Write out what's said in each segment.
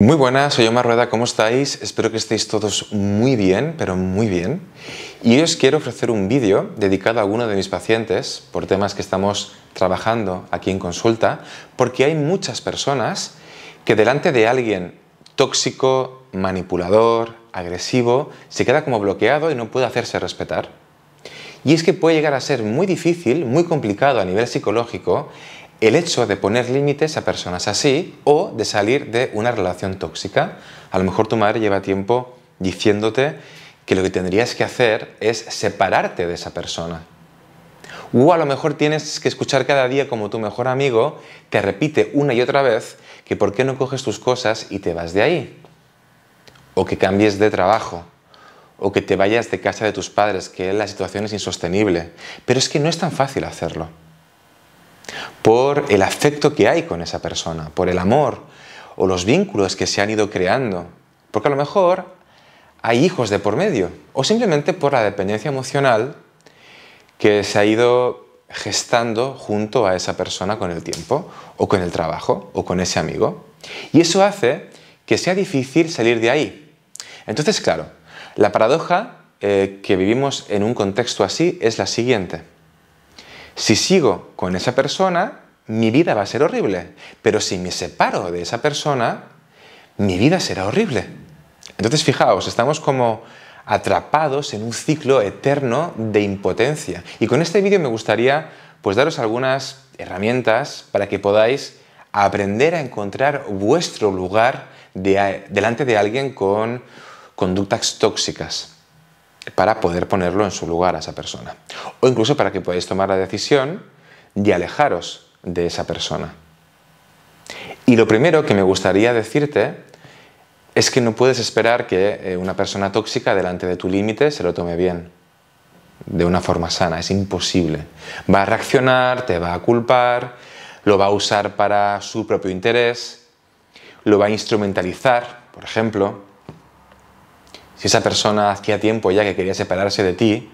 Muy buenas, soy Omar Rueda, ¿cómo estáis? Espero que estéis todos muy bien, pero muy bien. Y hoy os quiero ofrecer un vídeo dedicado a uno de mis pacientes por temas que estamos trabajando aquí en consulta, porque hay muchas personas que delante de alguien tóxico, manipulador, agresivo, se queda como bloqueado y no puede hacerse respetar. Y es que puede llegar a ser muy difícil, muy complicado a nivel psicológico el hecho de poner límites a personas así o de salir de una relación tóxica. A lo mejor tu madre lleva tiempo diciéndote que lo que tendrías que hacer es separarte de esa persona. O a lo mejor tienes que escuchar cada día como tu mejor amigo te repite una y otra vez que por qué no coges tus cosas y te vas de ahí. O que cambies de trabajo. O que te vayas de casa de tus padres, que la situación es insostenible. Pero es que no es tan fácil hacerlo por el afecto que hay con esa persona, por el amor o los vínculos que se han ido creando. Porque a lo mejor hay hijos de por medio o simplemente por la dependencia emocional que se ha ido gestando junto a esa persona con el tiempo o con el trabajo o con ese amigo. Y eso hace que sea difícil salir de ahí. Entonces, claro, la paradoja eh, que vivimos en un contexto así es la siguiente. Si sigo con esa persona, mi vida va a ser horrible. Pero si me separo de esa persona, mi vida será horrible. Entonces, fijaos, estamos como atrapados en un ciclo eterno de impotencia. Y con este vídeo me gustaría pues daros algunas herramientas para que podáis aprender a encontrar vuestro lugar delante de alguien con conductas tóxicas para poder ponerlo en su lugar a esa persona. O incluso para que podáis tomar la decisión de alejaros de esa persona. Y lo primero que me gustaría decirte es que no puedes esperar que eh, una persona tóxica delante de tu límite se lo tome bien, de una forma sana, es imposible. Va a reaccionar, te va a culpar, lo va a usar para su propio interés, lo va a instrumentalizar, por ejemplo, si esa persona hacía tiempo ya que quería separarse de ti,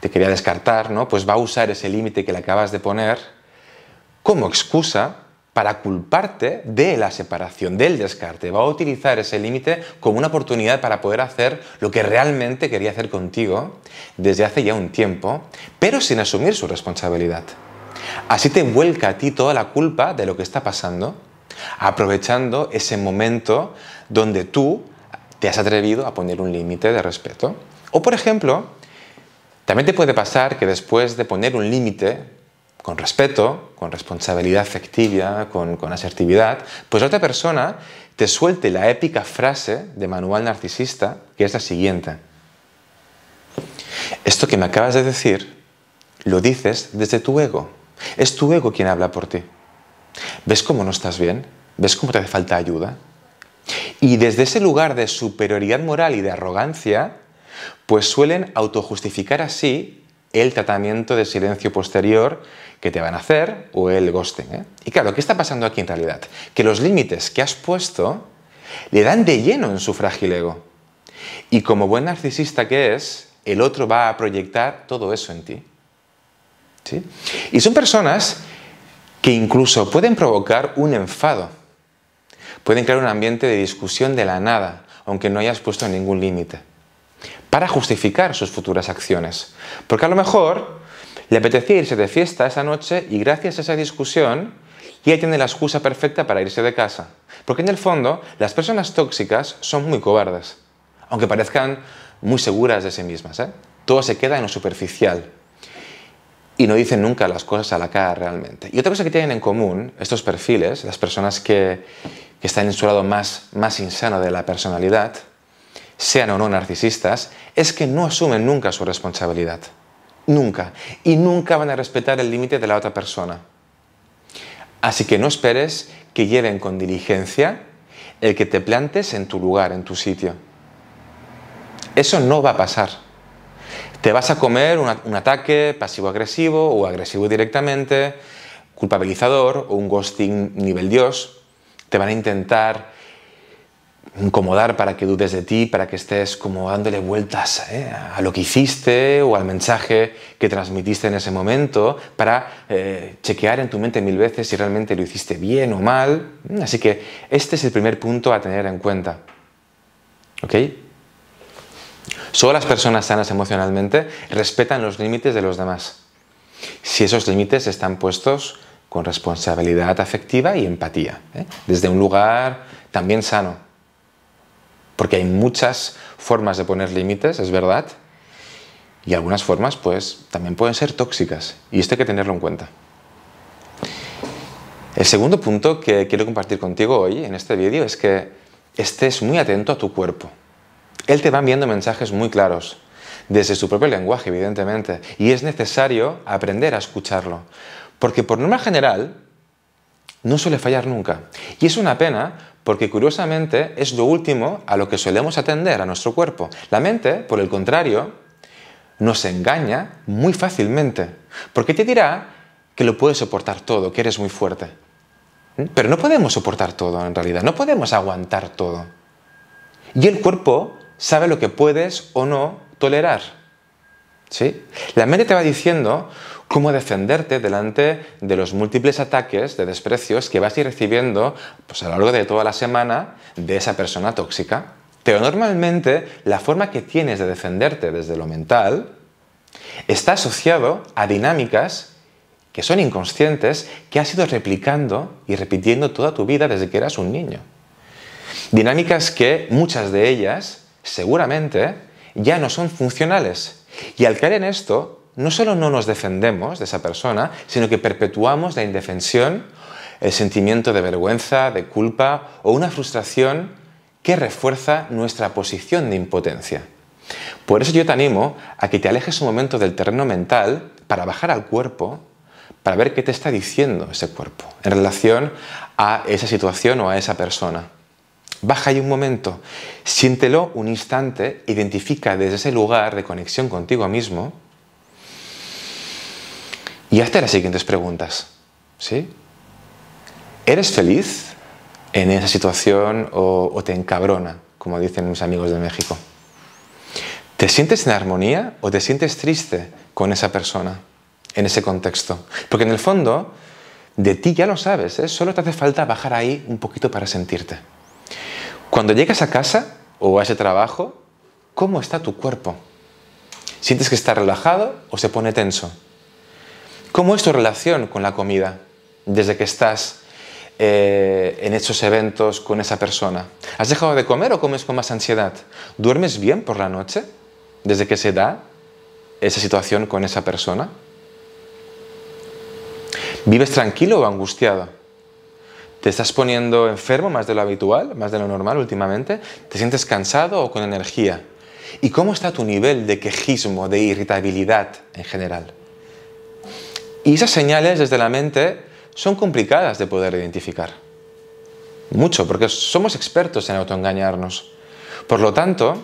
te quería descartar, ¿no? Pues va a usar ese límite que le acabas de poner como excusa para culparte de la separación, del descarte. Va a utilizar ese límite como una oportunidad para poder hacer lo que realmente quería hacer contigo desde hace ya un tiempo, pero sin asumir su responsabilidad. Así te vuelca a ti toda la culpa de lo que está pasando, aprovechando ese momento donde tú te has atrevido a poner un límite de respeto. O por ejemplo, también te puede pasar que después de poner un límite con respeto, con responsabilidad afectiva, con, asertividad, pues otra persona te suelte la épica frase de manual narcisista que es la siguiente. Esto que me acabas de decir lo dices desde tu ego. Es tu ego quien habla por ti. ¿Ves cómo no estás bien? ¿Ves cómo te hace falta ayuda? Y desde ese lugar de superioridad moral y de arrogancia, pues suelen autojustificar así el tratamiento de silencio posterior que te van a hacer o el ghosting. ¿eh? Y claro, ¿qué está pasando aquí en realidad? Que los límites que has puesto le dan de lleno en su frágil ego. Y como buen narcisista que es, el otro va a proyectar todo eso en ti. ¿Sí? Y son personas que incluso pueden provocar un enfado pueden crear un ambiente de discusión de la nada, aunque no hayas puesto ningún límite, para justificar sus futuras acciones. Porque a lo mejor le apetecía irse de fiesta esa noche y gracias a esa discusión ya tiene la excusa perfecta para irse de casa. Porque en el fondo las personas tóxicas son muy cobardes, aunque parezcan muy seguras de sí mismas. ¿eh? Todo se queda en lo superficial, y no dicen nunca las cosas a la cara realmente. Y otra cosa que tienen en común estos perfiles, las personas que, que están en su lado más, más insano de la personalidad, sean o no narcisistas, es que no asumen nunca su responsabilidad. Nunca. Y nunca van a respetar el límite de la otra persona. Así que no esperes que lleven con diligencia el que te plantes en tu lugar, en tu sitio. Eso no va a pasar. Te vas a comer un, ataque pasivo-agresivo o agresivo directamente, culpabilizador o un ghosting nivel Dios. Te van a intentar incomodar para que dudes de ti, para que estés como dándole vueltas eh, a lo que hiciste o al mensaje que transmitiste en ese momento, para eh, chequear en tu mente mil veces si realmente lo hiciste bien o mal. Así que este es el primer punto a tener en cuenta. ¿Ok? Solo las personas sanas emocionalmente respetan los límites de los demás, si esos límites están puestos con responsabilidad afectiva y empatía, ¿eh? desde un lugar también sano. Porque hay muchas formas de poner límites, es verdad, y algunas formas pues también pueden ser tóxicas, y esto hay que tenerlo en cuenta. El segundo punto que quiero compartir contigo hoy en este vídeo es que estés muy atento a tu cuerpo. Él te va enviando mensajes muy claros, desde su propio lenguaje, evidentemente, y es necesario aprender a escucharlo, porque por norma general no suele fallar nunca. Y es una pena porque curiosamente es lo último a lo que solemos atender a nuestro cuerpo. La mente, por el contrario, nos engaña muy fácilmente, porque te dirá que lo puedes soportar todo, que eres muy fuerte. ¿Mm? Pero no podemos soportar todo en realidad, no podemos aguantar todo. Y el cuerpo sabe lo que puedes o no tolerar. ¿Sí? La mente te va diciendo cómo defenderte delante de los múltiples ataques de desprecios que vas a ir recibiendo pues, a lo largo de toda la semana de esa persona tóxica. Pero normalmente la forma que tienes de defenderte desde lo mental está asociado a dinámicas que son inconscientes que has ido replicando y repitiendo toda tu vida desde que eras un niño. Dinámicas que muchas de ellas seguramente ya no son funcionales. Y al caer en esto, no solo no nos defendemos de esa persona, sino que perpetuamos la indefensión, el sentimiento de vergüenza, de culpa o una frustración que refuerza nuestra posición de impotencia. Por eso yo te animo a que te alejes un momento del terreno mental para bajar al cuerpo, para ver qué te está diciendo ese cuerpo en relación a esa situación o a esa persona. Baja ahí un momento, siéntelo un instante, identifica desde ese lugar de conexión contigo mismo y hazte las siguientes preguntas. ¿Sí? ¿Eres feliz en esa situación o, te encabrona, como dicen mis amigos de México? ¿Te sientes en armonía o te sientes triste con esa persona, en ese contexto? Porque en el fondo, de ti ya lo sabes, ¿eh? solo te hace falta bajar ahí un poquito para sentirte. Cuando llegas a casa o a ese trabajo, ¿cómo está tu cuerpo? ¿Sientes que está relajado o se pone tenso? ¿Cómo es tu relación con la comida desde que estás eh, en esos eventos con esa persona? ¿Has dejado de comer o comes con más ansiedad? ¿Duermes bien por la noche desde que se da esa situación con esa persona? ¿Vives tranquilo o angustiado? ¿Te estás poniendo enfermo más de lo habitual, más de lo normal últimamente? ¿Te sientes cansado o con energía? ¿Y cómo está tu nivel de quejismo, de irritabilidad en general? Y esas señales desde la mente son complicadas de poder identificar. Mucho, porque somos expertos en autoengañarnos. Por lo tanto,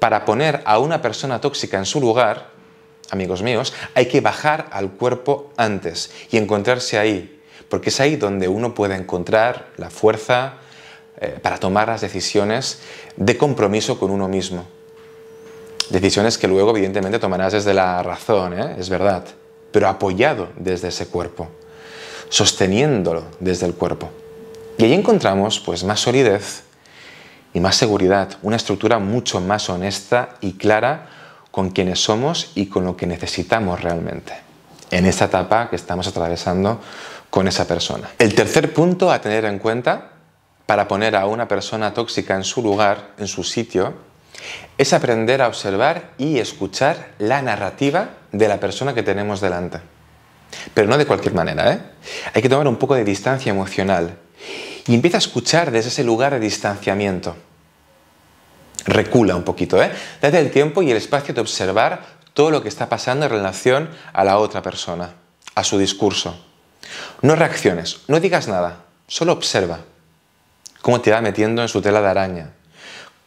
para poner a una persona tóxica en su lugar, amigos míos, hay que bajar al cuerpo antes y encontrarse ahí porque es ahí donde uno puede encontrar la fuerza eh, para tomar las decisiones de compromiso con uno mismo. Decisiones que luego, evidentemente, tomarás desde la razón, ¿eh? es verdad, pero apoyado desde ese cuerpo, sosteniéndolo desde el cuerpo. Y ahí encontramos pues, más solidez y más seguridad, una estructura mucho más honesta y clara con quienes somos y con lo que necesitamos realmente en esta etapa que estamos atravesando con esa persona. El tercer punto a tener en cuenta para poner a una persona tóxica en su lugar, en su sitio, es aprender a observar y escuchar la narrativa de la persona que tenemos delante. Pero no de cualquier manera, ¿eh? Hay que tomar un poco de distancia emocional y empieza a escuchar desde ese lugar de distanciamiento. Recula un poquito, ¿eh? Date el tiempo y el espacio de observar todo lo que está pasando en relación a la otra persona, a su discurso. No reacciones, no digas nada, solo observa cómo te va metiendo en su tela de araña,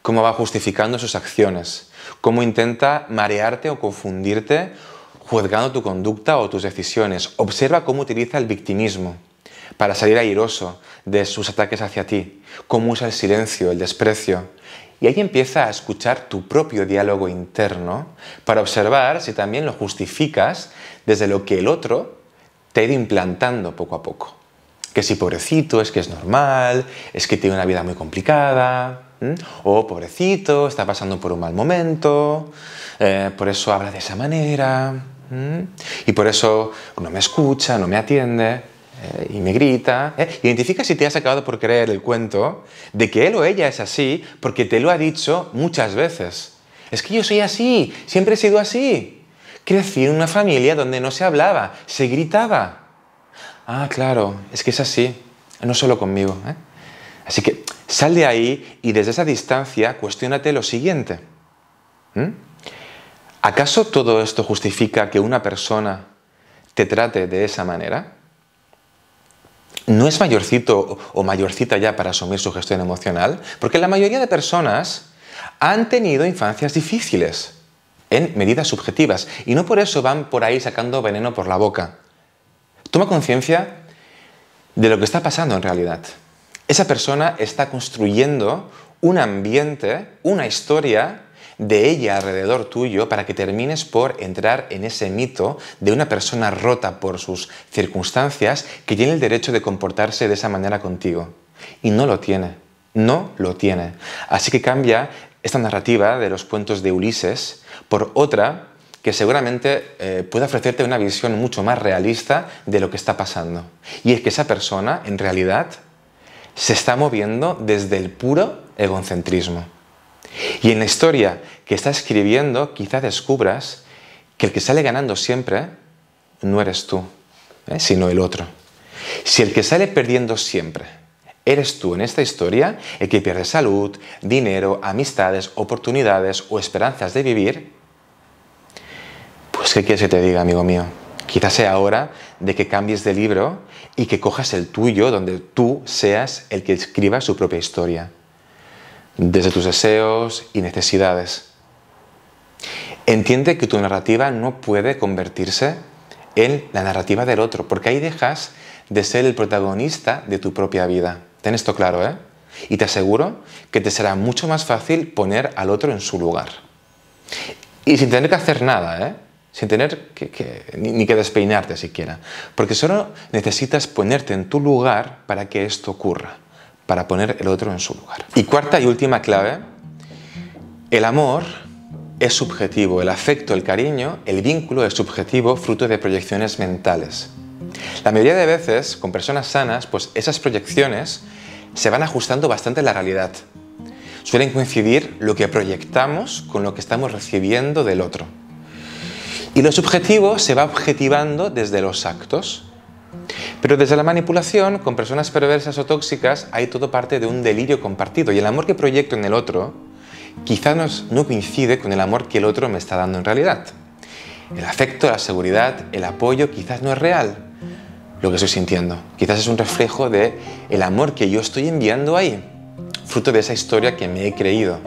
cómo va justificando sus acciones, cómo intenta marearte o confundirte juzgando tu conducta o tus decisiones. Observa cómo utiliza el victimismo para salir airoso de sus ataques hacia ti, cómo usa el silencio, el desprecio, y ahí empieza a escuchar tu propio diálogo interno para observar si también lo justificas desde lo que el otro te ha ido implantando poco a poco. Que si pobrecito, es que es normal, es que tiene una vida muy complicada, o pobrecito, está pasando por un mal momento, eh, por eso habla de esa manera, y por eso no me escucha, no me atiende. Eh, y me grita. ¿eh? Identifica si te has acabado por creer el cuento de que él o ella es así porque te lo ha dicho muchas veces. Es que yo soy así, siempre he sido así. Crecí en una familia donde no se hablaba, se gritaba. Ah, claro, es que es así, no solo conmigo. ¿eh? Así que sal de ahí y desde esa distancia cuestiónate lo siguiente. ¿Acaso todo esto justifica que una persona te trate de esa manera? no es mayorcito o mayorcita ya para asumir su gestión emocional, porque la mayoría de personas han tenido infancias difíciles en medidas subjetivas y no por eso van por ahí sacando veneno por la boca. Toma conciencia de lo que está pasando en realidad. Esa persona está construyendo un ambiente, una historia de ella alrededor tuyo para que termines por entrar en ese mito de una persona rota por sus circunstancias que tiene el derecho de comportarse de esa manera contigo. Y no lo tiene, no lo tiene. Así que cambia esta narrativa de los cuentos de Ulises por otra que seguramente eh, puede ofrecerte una visión mucho más realista de lo que está pasando. Y es que esa persona, en realidad, se está moviendo desde el puro egocentrismo. Y en la historia que está escribiendo, quizá descubras que el que sale ganando siempre no eres tú, ¿eh? sino el otro. Si el que sale perdiendo siempre eres tú en esta historia, el que pierde salud, dinero, amistades, oportunidades o esperanzas de vivir, pues ¿qué quieres que te diga, amigo mío? Quizás sea hora de que cambies de libro y que cojas el tuyo donde tú seas el que escriba su propia historia desde tus deseos y necesidades. Entiende que tu narrativa no puede convertirse en la narrativa del otro, porque ahí dejas de ser el protagonista de tu propia vida. Ten esto claro, ¿eh? Y te aseguro que te será mucho más fácil poner al otro en su lugar. Y sin tener que hacer nada, ¿eh? Sin tener ni que despeinarte siquiera. Porque solo necesitas ponerte en tu lugar para que esto ocurra para poner el otro en su lugar. Y cuarta y última clave, el amor es subjetivo, el afecto, el cariño, el vínculo es subjetivo, fruto de proyecciones mentales. La mayoría de veces, con personas sanas, pues esas proyecciones se van ajustando bastante a la realidad. Suelen coincidir lo que proyectamos con lo que estamos recibiendo del otro. Y lo subjetivo se va objetivando desde los actos, pero desde la manipulación, con personas perversas o tóxicas, hay todo parte de un delirio compartido y el amor que proyecto en el otro quizás no coincide con el amor que el otro me está dando en realidad. El afecto, la seguridad, el apoyo quizás no es real lo que estoy sintiendo. Quizás es un reflejo de el amor que yo estoy enviando ahí, fruto de esa historia que me he creído.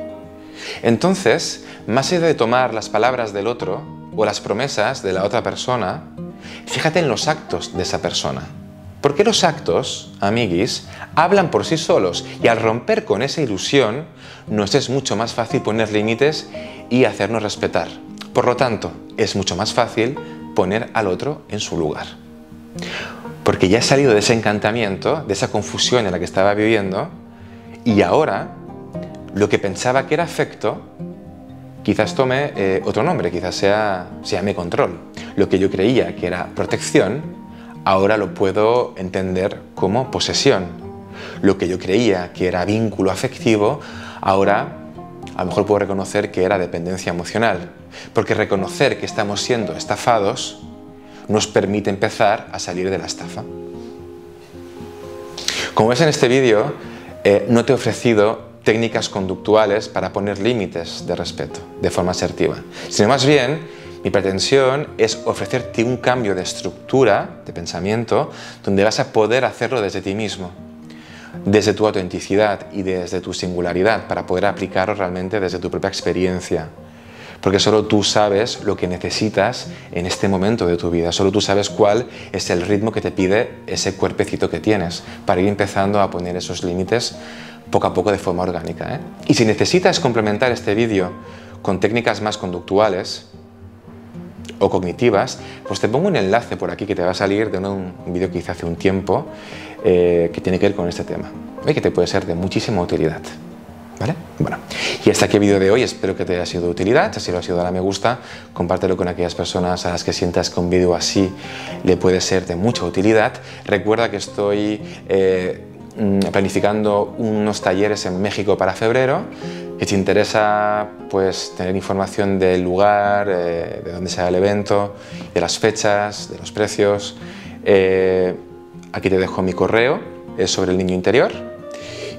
Entonces, más allá de tomar las palabras del otro o las promesas de la otra persona, fíjate en los actos de esa persona. Porque los actos, amiguis, hablan por sí solos y al romper con esa ilusión nos es mucho más fácil poner límites y hacernos respetar. Por lo tanto, es mucho más fácil poner al otro en su lugar. Porque ya he salido de ese encantamiento, de esa confusión en la que estaba viviendo y ahora lo que pensaba que era afecto quizás tome eh, otro nombre, quizás sea, se llame control. Lo que yo creía que era protección ahora lo puedo entender como posesión. Lo que yo creía que era vínculo afectivo, ahora a lo mejor puedo reconocer que era dependencia emocional. Porque reconocer que estamos siendo estafados nos permite empezar a salir de la estafa. Como ves en este vídeo, eh, no te he ofrecido técnicas conductuales para poner límites de respeto de forma asertiva, sino más bien mi pretensión es ofrecerte un cambio de estructura, de pensamiento, donde vas a poder hacerlo desde ti mismo, desde tu autenticidad y desde tu singularidad, para poder aplicarlo realmente desde tu propia experiencia. Porque solo tú sabes lo que necesitas en este momento de tu vida, solo tú sabes cuál es el ritmo que te pide ese cuerpecito que tienes, para ir empezando a poner esos límites poco a poco de forma orgánica. ¿eh? Y si necesitas complementar este vídeo con técnicas más conductuales, o cognitivas, pues te pongo un enlace por aquí que te va a salir de un, vídeo que hice hace un tiempo eh, que tiene que ver con este tema, Y ¿eh? que te puede ser de muchísima utilidad. ¿Vale? Bueno, y hasta aquí el vídeo de hoy, espero que te haya sido de utilidad, si lo ha sido dale a me gusta, compártelo con aquellas personas a las que sientas que un vídeo así le puede ser de mucha utilidad. Recuerda que estoy eh, mm, planificando unos talleres en México para febrero, si te interesa pues, tener información del lugar, eh, de dónde será el evento, de las fechas, de los precios, eh, aquí te dejo mi correo, es sobre el niño interior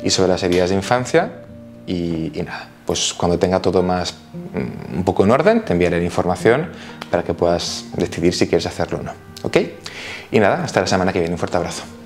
y sobre las heridas de infancia y, y nada, pues cuando tenga todo más mm, un poco en orden te enviaré la información para que puedas decidir si quieres hacerlo o no, ¿ok? Y nada, hasta la semana que viene, un fuerte abrazo.